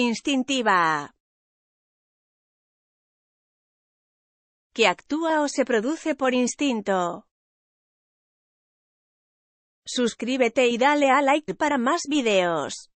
Instintiva. Que actúa o se produce por instinto. Suscríbete y dale a like para más videos.